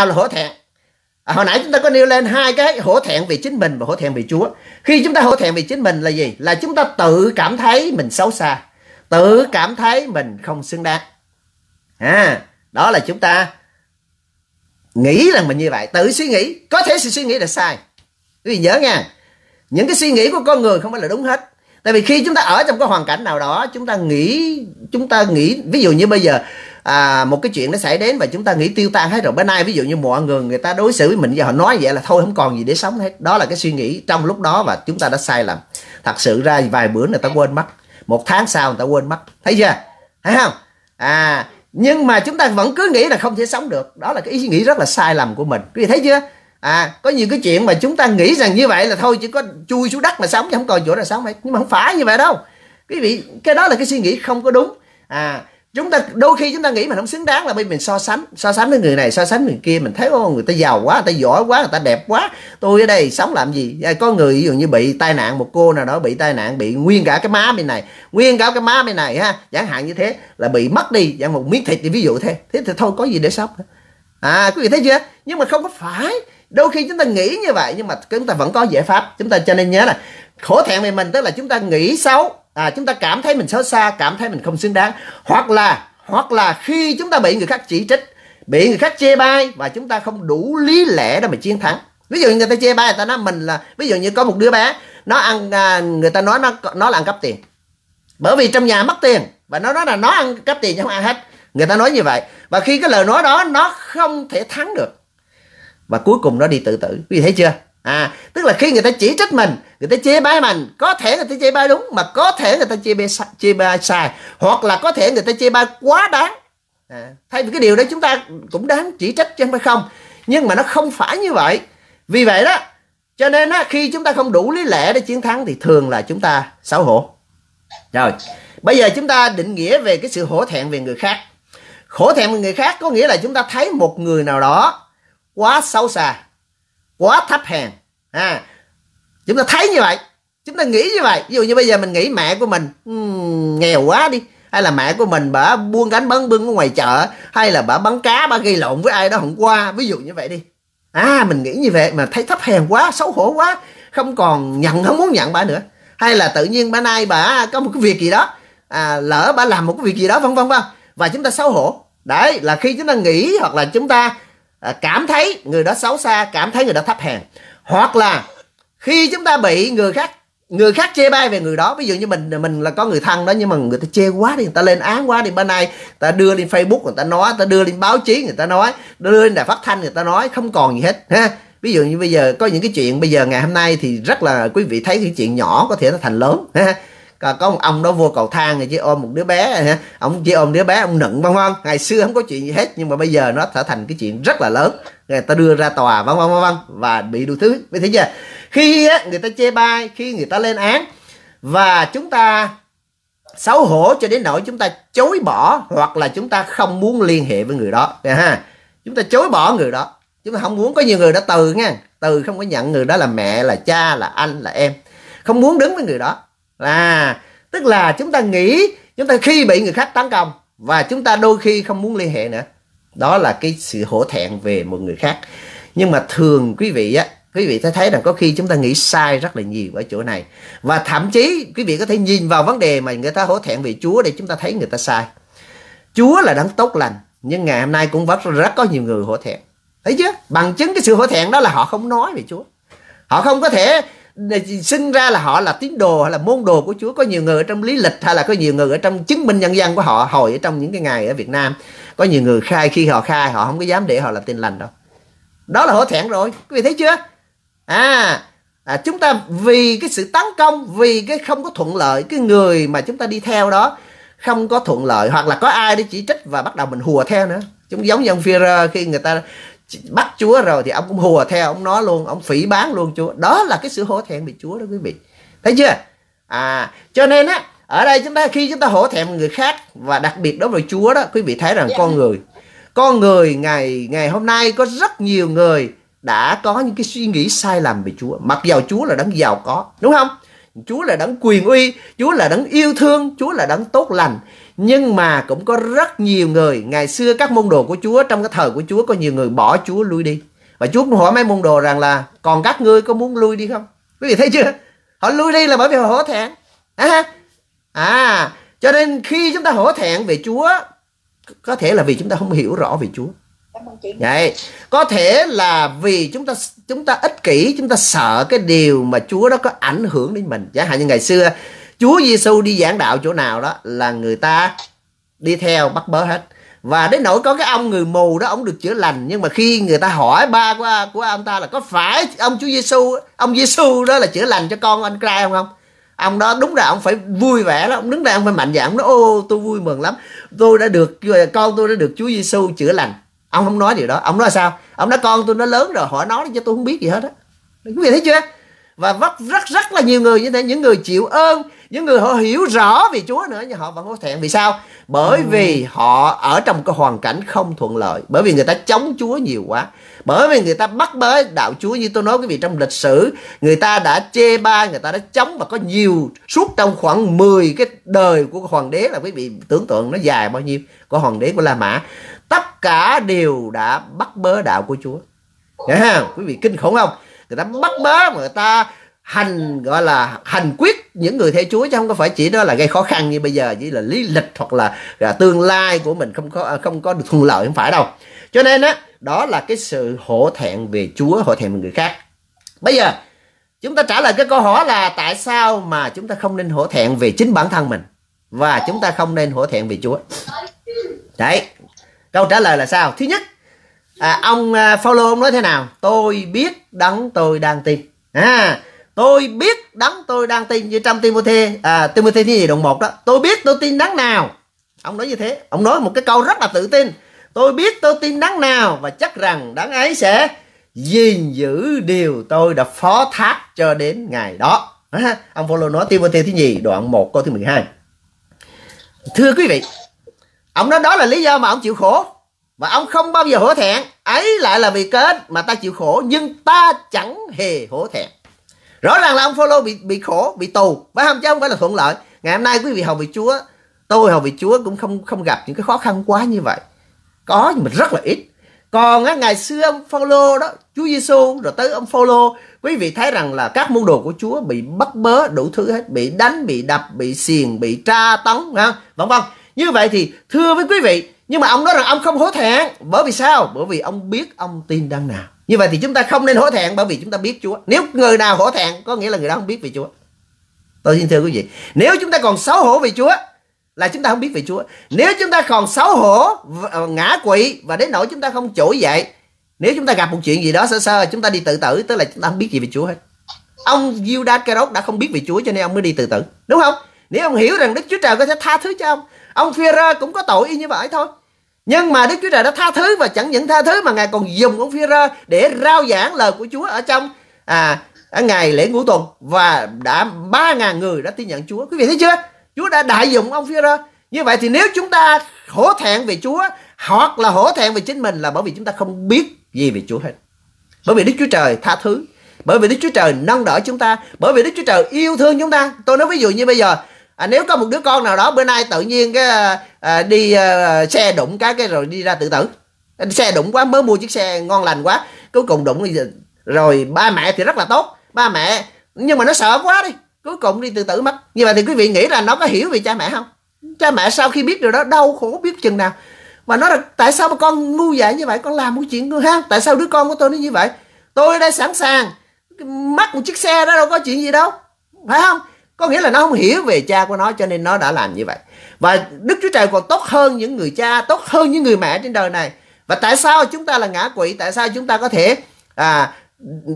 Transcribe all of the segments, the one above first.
nào là hổ thẹn à, hồi nãy chúng ta có nêu lên hai cái hổ thẹn vì chính mình và hổ thẹn vì Chúa khi chúng ta hổ thẹn vì chính mình là gì là chúng ta tự cảm thấy mình xấu xa tự cảm thấy mình không xứng đáng à, đó là chúng ta nghĩ rằng mình như vậy tự suy nghĩ có thể sự suy nghĩ là sai quý vị nhớ nha những cái suy nghĩ của con người không phải là đúng hết tại vì khi chúng ta ở trong cái hoàn cảnh nào đó chúng ta nghĩ chúng ta nghĩ ví dụ như bây giờ à, một cái chuyện nó xảy đến và chúng ta nghĩ tiêu tan hết rồi bữa nay ví dụ như mọi người người ta đối xử với mình và họ nói vậy là thôi không còn gì để sống hết đó là cái suy nghĩ trong lúc đó và chúng ta đã sai lầm thật sự ra vài bữa người ta quên mất một tháng sau người ta quên mất thấy chưa thấy không à nhưng mà chúng ta vẫn cứ nghĩ là không thể sống được đó là cái ý nghĩ rất là sai lầm của mình quý vị thấy chưa à có nhiều cái chuyện mà chúng ta nghĩ rằng như vậy là thôi chỉ có chui xuống đất mà sống chứ không còn chỗ nào sống hết nhưng mà không phải như vậy đâu quý vị cái đó là cái suy nghĩ không có đúng à chúng ta đôi khi chúng ta nghĩ mình không xứng đáng là bởi mình so sánh so sánh với người này so sánh với người kia mình thấy ô người ta giàu quá người ta giỏi quá người ta đẹp quá tôi ở đây sống làm gì dạ, có người ví dụ như bị tai nạn một cô nào đó bị tai nạn bị nguyên cả cái má bên này nguyên cả cái má bên này ha chẳng hạn như thế là bị mất đi dạng một miếng thịt thì ví dụ thế thế thì thôi có gì để sốc à quý vị thấy chưa nhưng mà không có phải đôi khi chúng ta nghĩ như vậy nhưng mà chúng ta vẫn có giải pháp chúng ta cho nên nhớ là khổ thẹn về mình tức là chúng ta nghĩ xấu à, chúng ta cảm thấy mình xấu xa cảm thấy mình không xứng đáng hoặc là hoặc là khi chúng ta bị người khác chỉ trích bị người khác chê bai và chúng ta không đủ lý lẽ để mà chiến thắng ví dụ người ta chê bai người ta nói mình là ví dụ như có một đứa bé nó ăn à, người ta nói nó nó là ăn cắp tiền bởi vì trong nhà mất tiền và nó nói là nó ăn cắp tiền chứ không ăn hết người ta nói như vậy và khi cái lời nói đó nó không thể thắng được và cuối cùng nó đi tự tử quý vị thấy chưa à tức là khi người ta chỉ trích mình người ta chê bai mình có thể người ta chê bai đúng mà có thể người ta chê bai sai, chê bai sai hoặc là có thể người ta chê bai quá đáng à, thay vì cái điều đó chúng ta cũng đáng chỉ trích chứ phải không nhưng mà nó không phải như vậy vì vậy đó cho nên á, khi chúng ta không đủ lý lẽ để chiến thắng thì thường là chúng ta xấu hổ rồi bây giờ chúng ta định nghĩa về cái sự hổ thẹn về người khác hổ thẹn về người khác có nghĩa là chúng ta thấy một người nào đó quá xấu xa quá thấp hèn à, chúng ta thấy như vậy chúng ta nghĩ như vậy ví dụ như bây giờ mình nghĩ mẹ của mình um, nghèo quá đi hay là mẹ của mình bả buôn gánh bắn bưng ở ngoài chợ hay là bả bắn cá bả gây lộn với ai đó hôm qua ví dụ như vậy đi à mình nghĩ như vậy mà thấy thấp hèn quá xấu hổ quá không còn nhận không muốn nhận bà nữa hay là tự nhiên bữa nay bả có một cái việc gì đó à, lỡ bả làm một cái việc gì đó vân vân vân và chúng ta xấu hổ đấy là khi chúng ta nghĩ hoặc là chúng ta À, cảm thấy người đó xấu xa cảm thấy người đó thấp hèn hoặc là khi chúng ta bị người khác người khác chê bai về người đó ví dụ như mình mình là có người thân đó nhưng mà người ta chê quá đi người ta lên án quá đi bữa nay ta đưa lên facebook người ta nói ta đưa lên báo chí người ta nói đưa lên đài phát thanh người ta nói không còn gì hết ha ví dụ như bây giờ có những cái chuyện bây giờ ngày hôm nay thì rất là quý vị thấy cái chuyện nhỏ có thể nó thành lớn ha có, có một ông đó vô cầu thang thì chỉ ôm một đứa bé ha ông chỉ ôm đứa bé ông nựng vân vân ngày xưa không có chuyện gì hết nhưng mà bây giờ nó trở thành cái chuyện rất là lớn người ta đưa ra tòa vân vân vân vân và bị đủ thứ vậy thế chưa khi người ta chê bai khi người ta lên án và chúng ta xấu hổ cho đến nỗi chúng ta chối bỏ hoặc là chúng ta không muốn liên hệ với người đó ha chúng ta chối bỏ người đó chúng ta không muốn có nhiều người đó từ nha từ không có nhận người đó là mẹ là cha là anh là em không muốn đứng với người đó là tức là chúng ta nghĩ chúng ta khi bị người khác tấn công và chúng ta đôi khi không muốn liên hệ nữa đó là cái sự hổ thẹn về một người khác nhưng mà thường quý vị á quý vị sẽ thấy rằng có khi chúng ta nghĩ sai rất là nhiều ở chỗ này và thậm chí quý vị có thể nhìn vào vấn đề mà người ta hổ thẹn về Chúa để chúng ta thấy người ta sai Chúa là đấng tốt lành nhưng ngày hôm nay cũng vẫn rất có nhiều người hổ thẹn thấy chưa bằng chứng cái sự hổ thẹn đó là họ không nói về Chúa họ không có thể sinh ra là họ là tín đồ hay là môn đồ của Chúa có nhiều người ở trong lý lịch hay là có nhiều người ở trong chứng minh nhân dân của họ hồi ở trong những cái ngày ở Việt Nam có nhiều người khai khi họ khai họ không có dám để họ là tin lành đâu đó là hổ thẹn rồi quý vị thấy chưa à, à chúng ta vì cái sự tấn công vì cái không có thuận lợi cái người mà chúng ta đi theo đó không có thuận lợi hoặc là có ai để chỉ trích và bắt đầu mình hùa theo nữa chúng giống như ông Führer khi người ta bắt Chúa rồi thì ông cũng hùa theo ông nói luôn ông phỉ bán luôn Chúa đó là cái sự hổ thẹn bị Chúa đó quý vị thấy chưa à cho nên á ở đây chúng ta khi chúng ta hổ thẹn người khác và đặc biệt đối với Chúa đó quý vị thấy rằng dạ. con người con người ngày ngày hôm nay có rất nhiều người đã có những cái suy nghĩ sai lầm về Chúa mặc dầu Chúa là đấng giàu có đúng không Chúa là đấng quyền uy Chúa là đấng yêu thương Chúa là đấng tốt lành nhưng mà cũng có rất nhiều người ngày xưa các môn đồ của Chúa trong cái thời của Chúa có nhiều người bỏ Chúa lui đi và Chúa cũng hỏi mấy môn đồ rằng là còn các ngươi có muốn lui đi không quý vị thấy chưa họ lui đi là bởi vì họ hổ thẹn à, à cho nên khi chúng ta hổ thẹn về Chúa có thể là vì chúng ta không hiểu rõ về Chúa Vậy, có thể là vì chúng ta chúng ta ích kỷ, chúng ta sợ cái điều mà Chúa đó có ảnh hưởng đến mình. Giả hạn như ngày xưa Chúa Giêsu đi giảng đạo chỗ nào đó là người ta đi theo bắt bớ hết và đến nỗi có cái ông người mù đó ông được chữa lành nhưng mà khi người ta hỏi ba của của ông ta là có phải ông Chúa Giêsu ông Giêsu đó là chữa lành cho con anh trai không không ông đó đúng là ông phải vui vẻ đó ông đứng đây ông phải mạnh dạn ông ô tôi vui mừng lắm tôi đã được con tôi đã được Chúa Giêsu chữa lành ông không nói điều đó ông nói sao ông nói con tôi nó lớn rồi hỏi nó cho tôi không biết gì hết á quý vị thấy chưa và rất rất rất là nhiều người như thế những người chịu ơn những người họ hiểu rõ về Chúa nữa nhưng họ vẫn có thẹn vì sao bởi vì họ ở trong cái hoàn cảnh không thuận lợi bởi vì người ta chống Chúa nhiều quá bởi vì người ta bắt bớ đạo Chúa như tôi nói quý vị trong lịch sử người ta đã chê ba người ta đã chống và có nhiều suốt trong khoảng 10 cái đời của hoàng đế là quý vị tưởng tượng nó dài bao nhiêu của hoàng đế của La Mã tất cả đều đã bắt bớ đạo của Chúa Đấy ha quý vị kinh khủng không người ta bắt bớ mà người ta hành gọi là hành quyết những người theo Chúa chứ không có phải chỉ đó là gây khó khăn như bây giờ chỉ là lý lịch hoặc là, là tương lai của mình không có à, không có được thuận lợi không phải đâu cho nên á đó, đó là cái sự hổ thẹn về Chúa hổ thẹn về người khác bây giờ chúng ta trả lời cái câu hỏi là tại sao mà chúng ta không nên hổ thẹn về chính bản thân mình và chúng ta không nên hổ thẹn về Chúa đấy câu trả lời là sao thứ nhất à, ông à, Phaolô ông nói thế nào tôi biết đấng tôi đang tin à, tôi biết đấng tôi đang tin như trong Timothy à, Timothy thứ gì đoạn một đó tôi biết tôi tin đấng nào ông nói như thế ông nói một cái câu rất là tự tin tôi biết tôi tin đấng nào và chắc rằng đấng ấy sẽ gìn giữ điều tôi đã phó thác cho đến ngày đó à, ông Phaolô nói Timothy thứ gì đoạn 1 câu thứ 12 thưa quý vị ông nói đó là lý do mà ông chịu khổ và ông không bao giờ hổ thẹn ấy lại là vì kết mà ta chịu khổ nhưng ta chẳng hề hổ thẹn rõ ràng là ông Phaolô bị bị khổ bị tù phải không chứ không phải là thuận lợi ngày hôm nay quý vị hầu vị Chúa tôi hầu vị Chúa cũng không không gặp những cái khó khăn quá như vậy có nhưng mà rất là ít còn á, ngày xưa ông Phaolô đó Chúa Giêsu rồi tới ông Phaolô quý vị thấy rằng là các môn đồ của Chúa bị bắt bớ đủ thứ hết bị đánh bị đập bị xiềng bị tra tấn ha vân vân như vậy thì thưa với quý vị nhưng mà ông nói rằng ông không hối thẹn bởi vì sao bởi vì ông biết ông tin đang nào như vậy thì chúng ta không nên hối thẹn bởi vì chúng ta biết Chúa nếu người nào hối thẹn có nghĩa là người đó không biết về Chúa tôi xin thưa quý vị nếu chúng ta còn xấu hổ về Chúa là chúng ta không biết về Chúa nếu chúng ta còn xấu hổ ờ, ngã quỵ và đến nỗi chúng ta không trỗi dậy nếu chúng ta gặp một chuyện gì đó sơ sơ chúng ta đi tự tử tức là chúng ta không biết gì về Chúa hết ông Judas Carot đã không biết về Chúa cho nên ông mới đi tự tử đúng không nếu ông hiểu rằng Đức Chúa Trời có thể tha thứ cho ông ông Führer cũng có tội y như vậy thôi nhưng mà Đức Chúa Trời đã tha thứ và chẳng những tha thứ mà Ngài còn dùng ông phi để rao giảng lời của Chúa ở trong à, ở ngày lễ ngũ tuần và đã 3.000 người đã tin nhận Chúa. Quý vị thấy chưa? Chúa đã đại dụng ông phi Như vậy thì nếu chúng ta hổ thẹn về Chúa hoặc là hổ thẹn về chính mình là bởi vì chúng ta không biết gì về Chúa hết. Bởi vì Đức Chúa Trời tha thứ. Bởi vì Đức Chúa Trời nâng đỡ chúng ta. Bởi vì Đức Chúa Trời yêu thương chúng ta. Tôi nói ví dụ như bây giờ à, nếu có một đứa con nào đó bữa nay tự nhiên cái à, đi à, xe đụng cái cái rồi đi ra tự tử xe đụng quá mới mua chiếc xe ngon lành quá cuối cùng đụng rồi ba mẹ thì rất là tốt ba mẹ nhưng mà nó sợ quá đi cuối cùng đi tự tử mất như vậy thì quý vị nghĩ là nó có hiểu về cha mẹ không cha mẹ sau khi biết điều đó đau khổ biết chừng nào mà nó là tại sao mà con ngu dại như vậy con làm một chuyện ngu ha tại sao đứa con của tôi nó như vậy tôi đã sẵn sàng mắc một chiếc xe đó đâu có chuyện gì đâu phải không có nghĩa là nó không hiểu về cha của nó cho nên nó đã làm như vậy và đức chúa trời còn tốt hơn những người cha tốt hơn những người mẹ trên đời này và tại sao chúng ta là ngã quỷ tại sao chúng ta có thể à,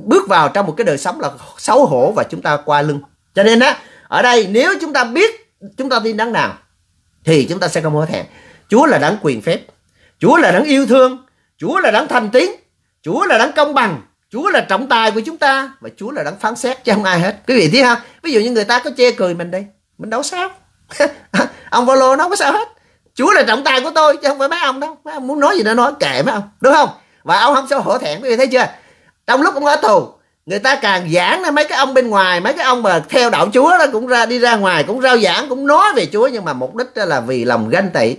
bước vào trong một cái đời sống là xấu hổ và chúng ta qua lưng cho nên á ở đây nếu chúng ta biết chúng ta tin đấng nào thì chúng ta sẽ không hổ thẹn chúa là đấng quyền phép chúa là đấng yêu thương chúa là đấng thành tín chúa là đấng công bằng Chúa là trọng tài của chúng ta và Chúa là đang phán xét chứ không ai hết. Quý vị thấy không? Ví dụ như người ta có chê cười mình đi, mình đâu sao. ông Phaolô nó không có sao hết. Chúa là trọng tài của tôi chứ không phải mấy ông đâu. Mấy ông muốn nói gì nó nói kệ mấy ông, đúng không? Và ông không sao hổ thẹn quý vị thấy chưa? Trong lúc ông ở tù, người ta càng giảng là mấy cái ông bên ngoài mấy cái ông mà theo đạo chúa đó cũng ra đi ra ngoài cũng rao giảng cũng nói về chúa nhưng mà mục đích là vì lòng ganh tị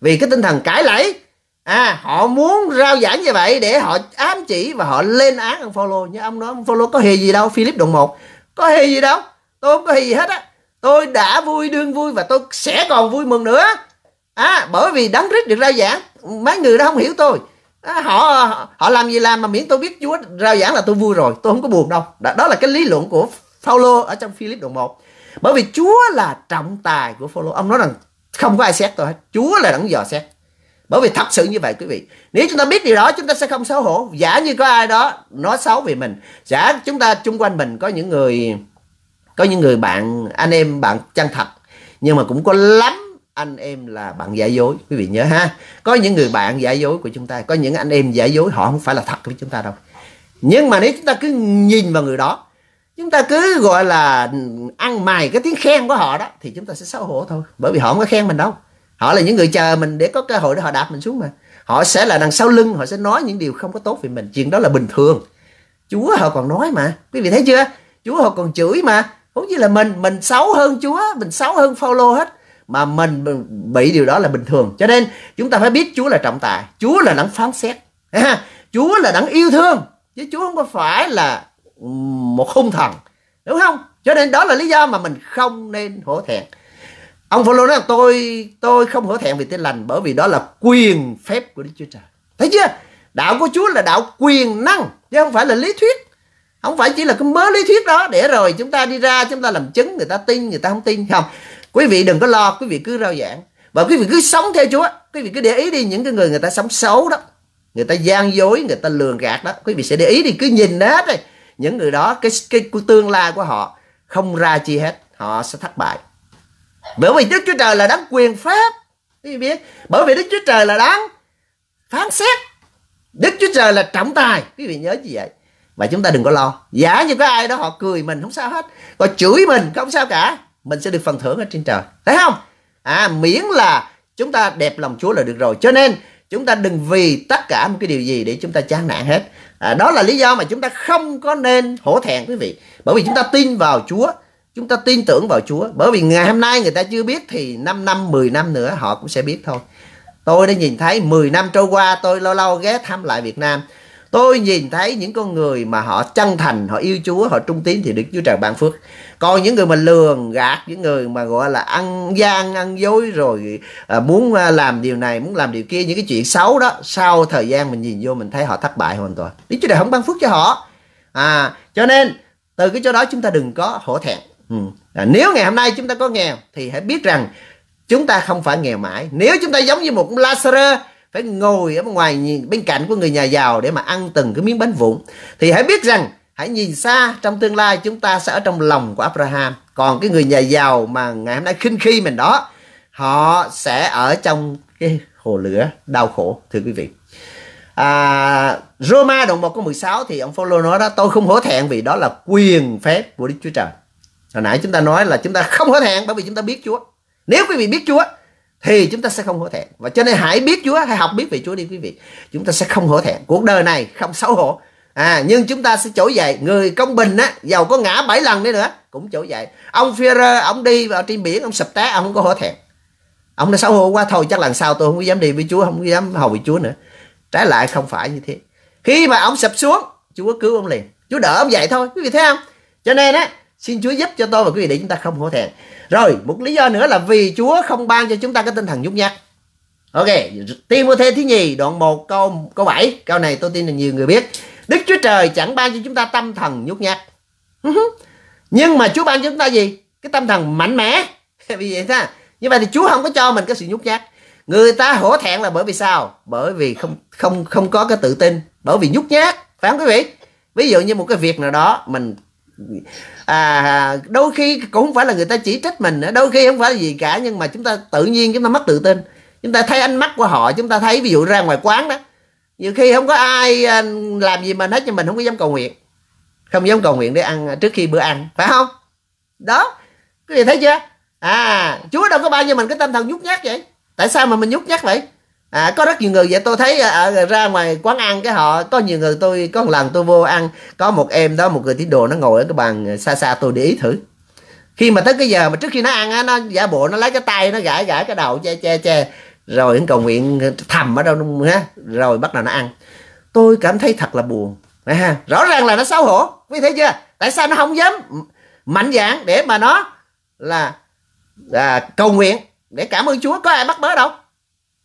vì cái tinh thần cãi lẫy à họ muốn rao giảng như vậy để họ ám chỉ và họ lên án ông Phaolô nhưng ông nói ông Phaolô có hề gì đâu Philip đoạn 1 có hề gì đâu tôi không có hề gì hết á tôi đã vui đương vui và tôi sẽ còn vui mừng nữa à bởi vì đấng rít được rao giảng mấy người đó không hiểu tôi à, họ họ làm gì làm mà miễn tôi biết Chúa rao giảng là tôi vui rồi tôi không có buồn đâu đó, đó là cái lý luận của Phaolô ở trong Philip đoạn 1 bởi vì Chúa là trọng tài của Phaolô ông nói rằng không có ai xét tôi hết Chúa là đấng dò xét bởi vì thật sự như vậy quý vị nếu chúng ta biết điều đó chúng ta sẽ không xấu hổ giả như có ai đó nói xấu về mình giả chúng ta chung quanh mình có những người có những người bạn anh em bạn chân thật nhưng mà cũng có lắm anh em là bạn giả dối quý vị nhớ ha có những người bạn giả dối của chúng ta có những anh em giả dối họ không phải là thật với chúng ta đâu nhưng mà nếu chúng ta cứ nhìn vào người đó chúng ta cứ gọi là ăn mài cái tiếng khen của họ đó thì chúng ta sẽ xấu hổ thôi bởi vì họ không có khen mình đâu họ là những người chờ mình để có cơ hội để họ đạp mình xuống mà họ sẽ là đằng sau lưng họ sẽ nói những điều không có tốt về mình chuyện đó là bình thường chúa họ còn nói mà quý vị thấy chưa chúa họ còn chửi mà cũng như là mình mình xấu hơn chúa mình xấu hơn phaolô hết mà mình, bị điều đó là bình thường cho nên chúng ta phải biết chúa là trọng tài chúa là đấng phán xét chúa là đấng yêu thương chứ chúa không có phải là một hung thần đúng không cho nên đó là lý do mà mình không nên hổ thẹn Ông Phaolô nói tôi tôi không hổ thẹn vì tin lành bởi vì đó là quyền phép của Đức Chúa Trời. Thấy chưa? Đạo của Chúa là đạo quyền năng chứ không phải là lý thuyết. Không phải chỉ là cái mớ lý thuyết đó để rồi chúng ta đi ra chúng ta làm chứng người ta tin người ta không tin không. Quý vị đừng có lo, quý vị cứ rao giảng và quý vị cứ sống theo Chúa. Quý vị cứ để ý đi những cái người người ta sống xấu đó, người ta gian dối, người ta lường gạt đó, quý vị sẽ để ý đi cứ nhìn hết đi. Những người đó cái cái, của tương lai của họ không ra chi hết, họ sẽ thất bại bởi vì đức chúa trời là đáng quyền pháp quý vị biết bởi vì đức chúa trời là đáng phán xét đức chúa trời là trọng tài quý vị nhớ gì vậy và chúng ta đừng có lo giả như có ai đó họ cười mình không sao hết họ chửi mình không sao cả mình sẽ được phần thưởng ở trên trời thấy không à miễn là chúng ta đẹp lòng chúa là được rồi cho nên chúng ta đừng vì tất cả một cái điều gì để chúng ta chán nản hết à, đó là lý do mà chúng ta không có nên hổ thẹn quý vị bởi vì chúng ta tin vào chúa Chúng ta tin tưởng vào Chúa. Bởi vì ngày dạ. hôm nay người ta chưa biết thì 5 năm, 10 năm nữa họ cũng sẽ biết thôi. Tôi đã nhìn thấy 10 năm trôi qua tôi lâu lâu ghé thăm lại Việt Nam. Tôi nhìn thấy những con người mà họ chân thành, họ yêu Chúa, họ trung tín thì được Chúa trời ban phước. Còn những người mà lường gạt, những người mà gọi là ăn gian, ăn dối rồi à, muốn à, làm điều này, muốn làm điều kia, những cái chuyện xấu đó, sau thời gian mình nhìn vô mình thấy họ thất bại hoàn toàn. Đức Chúa trời không ban phước cho họ. À, cho nên từ cái chỗ đó chúng ta đừng có hổ thẹn à, nếu ngày hôm nay chúng ta có nghèo thì hãy biết rằng chúng ta không phải nghèo mãi nếu chúng ta giống như một Lazarus phải ngồi ở ngoài bên cạnh của người nhà giàu để mà ăn từng cái miếng bánh vụn thì hãy biết rằng hãy nhìn xa trong tương lai chúng ta sẽ ở trong lòng của Abraham còn cái người nhà giàu mà ngày hôm nay khinh khi mình đó họ sẽ ở trong cái hồ lửa đau khổ thưa quý vị à, Roma đoạn 1 câu 16 thì ông Phaolô nói đó tôi không hổ thẹn vì đó là quyền phép của Đức Chúa Trời hồi nãy chúng ta nói là chúng ta không hổ hẹn bởi vì chúng ta biết Chúa nếu quý vị biết Chúa thì chúng ta sẽ không hổ thẹn và cho nên hãy biết Chúa hãy học biết về Chúa đi quý vị chúng ta sẽ không hổ thẹn cuộc đời này không xấu hổ à nhưng chúng ta sẽ trỗi dậy người công bình á giàu có ngã bảy lần đấy nữa cũng trỗi dậy ông Führer ông đi vào trên biển ông sập té ông không có hổ thẹn ông đã xấu hổ quá thôi chắc lần sau tôi không có dám đi với Chúa không có dám hầu với Chúa nữa trái lại không phải như thế khi mà ông sập xuống Chúa cứu ông liền Chúa đỡ ông dậy thôi quý vị thấy không cho nên á Xin Chúa giúp cho tôi và quý vị để chúng ta không hổ thẹn. Rồi, một lý do nữa là vì Chúa không ban cho chúng ta cái tinh thần nhút nhát. Ok, Timothée thứ nhì đoạn 1 câu câu 7, câu này tôi tin là nhiều người biết. Đức Chúa Trời chẳng ban cho chúng ta tâm thần nhút nhát. Nhưng mà Chúa ban cho chúng ta gì? Cái tâm thần mạnh mẽ. vì vậy ta. Như vậy thì Chúa không có cho mình cái sự nhút nhát. Người ta hổ thẹn là bởi vì sao? Bởi vì không không không có cái tự tin, bởi vì nhút nhát, phải không quý vị? Ví dụ như một cái việc nào đó mình à đôi khi cũng không phải là người ta chỉ trích mình nữa đôi khi không phải gì cả nhưng mà chúng ta tự nhiên chúng ta mất tự tin chúng ta thấy ánh mắt của họ chúng ta thấy ví dụ ra ngoài quán đó nhiều khi không có ai à, làm gì mình hết nhưng mình không có dám cầu nguyện không dám cầu nguyện để ăn trước khi bữa ăn phải không đó quý gì thấy chưa à chúa đâu có bao nhiêu mình cái tâm thần nhút nhát vậy tại sao mà mình nhút nhát vậy À, có rất nhiều người vậy tôi thấy ở à, à, ra ngoài quán ăn cái họ có nhiều người tôi có một lần tôi vô ăn có một em đó một người tín đồ nó ngồi ở cái bàn à, xa xa tôi để ý thử khi mà tới cái giờ mà trước khi nó ăn á nó giả bộ nó lấy cái tay nó gãi gãi cái đầu che che che rồi những cầu nguyện thầm ở đâu đúng, ha rồi bắt đầu nó ăn tôi cảm thấy thật là buồn à, rõ ràng là nó xấu hổ quý thấy chưa tại sao nó không dám mạnh dạn để mà nó là à, cầu nguyện để cảm ơn chúa có ai bắt bớ đâu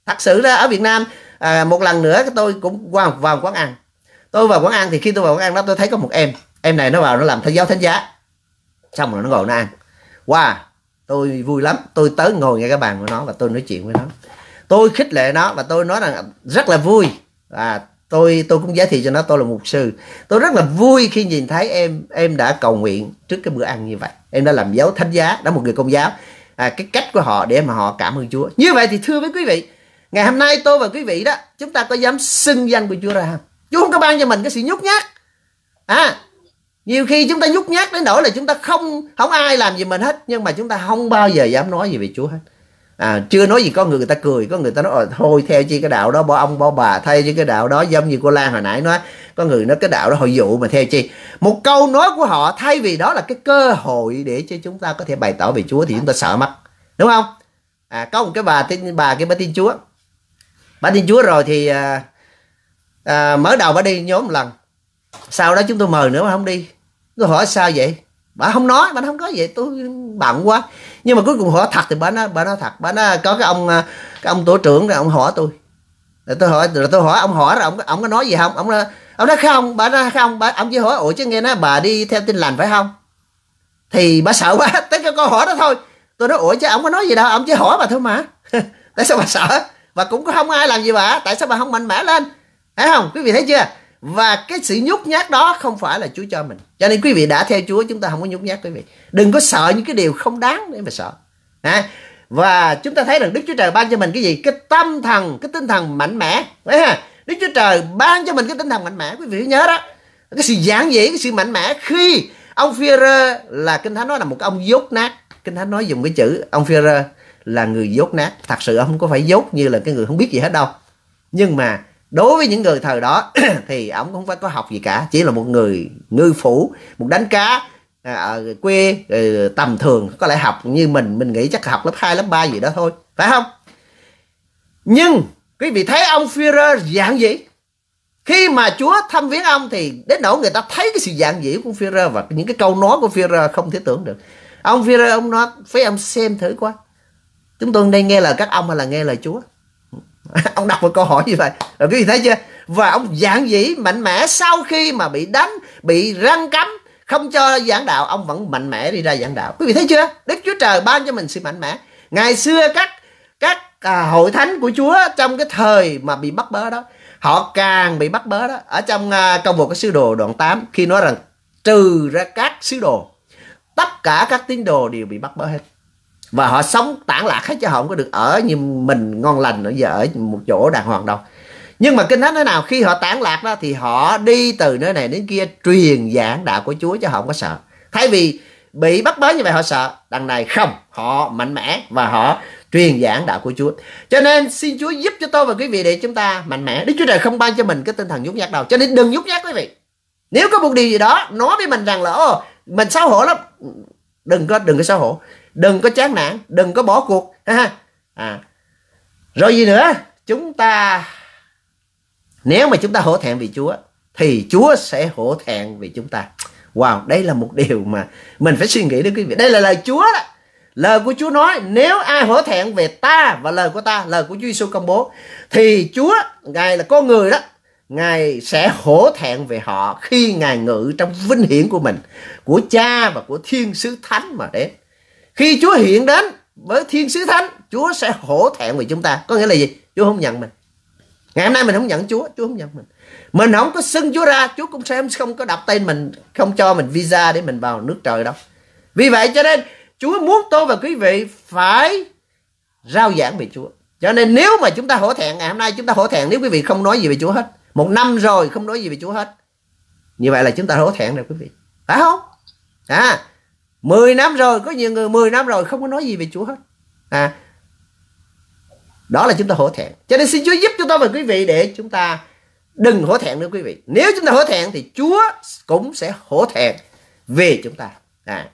thật sự ra ở Việt Nam à, một lần nữa tôi cũng qua vào quán ăn tôi vào quán ăn thì khi tôi vào quán ăn đó tôi thấy có một em em này nó vào nó làm thánh giáo thánh giá xong rồi nó ngồi nó ăn qua wow, tôi vui lắm tôi tới ngồi ngay cái bàn của nó và tôi nói chuyện với nó tôi khích lệ nó và tôi nói rằng rất là vui và tôi tôi cũng giới thiệu cho nó tôi là mục sư tôi rất là vui khi nhìn thấy em em đã cầu nguyện trước cái bữa ăn như vậy em đã làm dấu thánh giá đó một người công giáo à, cái cách của họ để mà họ cảm ơn chúa như vậy thì thưa với quý vị Ngày hôm nay tôi và quý vị đó, chúng ta có dám xưng danh của Chúa ra không? Chúa không có ban cho mình cái sự nhút nhát. À, nhiều khi chúng ta nhút nhát đến nỗi là chúng ta không không ai làm gì mình hết nhưng mà chúng ta không bao giờ dám nói gì về Chúa hết. À, chưa nói gì có người người ta cười có người ta nói ờ, thôi theo chi cái đạo đó bỏ ông bỏ bà thay chứ cái đạo đó giống như cô Lan hồi nãy nói có người nói cái đạo đó hồi dụ mà theo chi một câu nói của họ thay vì đó là cái cơ hội để cho chúng ta có thể bày tỏ về Chúa thì chúng ta sợ mất đúng không à có một cái bà tin bà cái bà tin Chúa bà tin chúa rồi thì à, à, mở đầu bà đi nhóm lần sau đó chúng tôi mời nữa mà không đi tôi hỏi sao vậy bà không nói bà không có vậy tôi bận quá nhưng mà cuối cùng hỏi thật thì bà nói bà nói thật bà nói có cái ông à, cái ông tổ trưởng rồi ông hỏi tôi rồi tôi hỏi rồi tôi hỏi ông hỏi rồi ông ông có nói gì không ông nói, ông nói không bà nói không bà ông chỉ hỏi ủa chứ nghe nói bà đi theo tin lành phải không thì bà sợ quá tới cái câu hỏi đó thôi tôi nói ủa chứ ông có nói gì đâu ông chỉ hỏi bà thôi mà tại sao bà sợ và cũng không ai làm gì bà tại sao bà không mạnh mẽ lên thấy không quý vị thấy chưa và cái sự nhút nhát đó không phải là Chúa cho mình cho nên quý vị đã theo Chúa chúng ta không có nhút nhát quý vị đừng có sợ những cái điều không đáng để mà sợ à, và chúng ta thấy rằng Đức Chúa Trời ban cho mình cái gì cái tâm thần cái tinh thần mạnh mẽ đấy ha Đức Chúa Trời ban cho mình cái tinh thần mạnh mẽ quý vị nhớ đó cái sự giản dị cái sự mạnh mẽ khi ông Führer là kinh thánh nói là một ông dốt nát kinh thánh nói dùng cái chữ ông Führer là người dốt nát thật sự ông không có phải dốt như là cái người không biết gì hết đâu nhưng mà đối với những người thời đó thì ông không phải có học gì cả chỉ là một người ngư phủ một đánh cá à, ở quê ờ, tầm thường có lẽ học như mình mình nghĩ chắc học lớp 2, lớp 3 gì đó thôi phải không nhưng quý vị thấy ông Führer dạng gì khi mà Chúa thăm viếng ông thì đến nỗi người ta thấy cái sự dạng dĩ của Führer và những cái câu nói của Führer không thể tưởng được ông Führer ông nói với ông xem thử coi chúng tôi nên nghe lời các ông hay là nghe lời Chúa ông đọc một câu hỏi như vậy rồi quý vị thấy chưa và ông giảng dĩ mạnh mẽ sau khi mà bị đánh bị răng cấm không cho giảng đạo ông vẫn mạnh mẽ đi ra giảng đạo quý vị thấy chưa đức chúa trời ban cho mình sự mạnh mẽ ngày xưa các các à, hội thánh của chúa trong cái thời mà bị bắt bớ đó họ càng bị bắt bớ đó ở trong à, công vụ các sứ đồ đoạn 8 khi nói rằng trừ ra các sứ đồ tất cả các tín đồ đều bị bắt bớ hết và họ sống tản lạc hết chứ họ không có được ở như mình ngon lành nữa giờ ở một chỗ đàng hoàng đâu nhưng mà kinh thánh thế nào khi họ tản lạc đó thì họ đi từ nơi này đến kia truyền giảng đạo của Chúa chứ họ không có sợ thay vì bị bắt bớ như vậy họ sợ đằng này không họ mạnh mẽ và họ truyền giảng đạo của Chúa cho nên xin Chúa giúp cho tôi và quý vị để chúng ta mạnh mẽ Đức Chúa Trời không ban cho mình cái tinh thần nhút nhát đâu cho nên đừng nhút nhát quý vị nếu có một điều gì đó nói với mình rằng là Ô, mình xấu hổ lắm đừng có đừng có xấu hổ đừng có chán nản đừng có bỏ cuộc ha à rồi gì nữa chúng ta nếu mà chúng ta hổ thẹn vì Chúa thì Chúa sẽ hổ thẹn vì chúng ta wow đây là một điều mà mình phải suy nghĩ đến quý vị đây là lời Chúa đó lời của Chúa nói nếu ai hổ thẹn về ta và lời của ta lời của Chúa Giêsu công bố thì Chúa ngài là con người đó Ngài sẽ hổ thẹn về họ khi Ngài ngự trong vinh hiển của mình, của cha và của thiên sứ thánh mà đến khi Chúa hiện đến với thiên sứ thánh Chúa sẽ hổ thẹn vì chúng ta có nghĩa là gì Chúa không nhận mình ngày hôm nay mình không nhận Chúa Chúa không nhận mình mình không có xưng Chúa ra Chúa cũng sẽ không có đập tên mình không cho mình visa để mình vào nước trời đâu vì vậy cho nên Chúa muốn tôi và quý vị phải rao giảng về Chúa cho nên nếu mà chúng ta hổ thẹn ngày hôm nay chúng ta hổ thẹn nếu quý vị không nói gì về Chúa hết một năm rồi không nói gì về Chúa hết như vậy là chúng ta hổ thẹn rồi quý vị phải không à 10 năm rồi có nhiều người 10 năm rồi không có nói gì về Chúa hết à đó là chúng ta hổ thẹn cho nên xin Chúa giúp chúng ta và quý vị để chúng ta đừng hổ thẹn nữa quý vị nếu chúng ta hổ thẹn thì Chúa cũng sẽ hổ thẹn về chúng ta à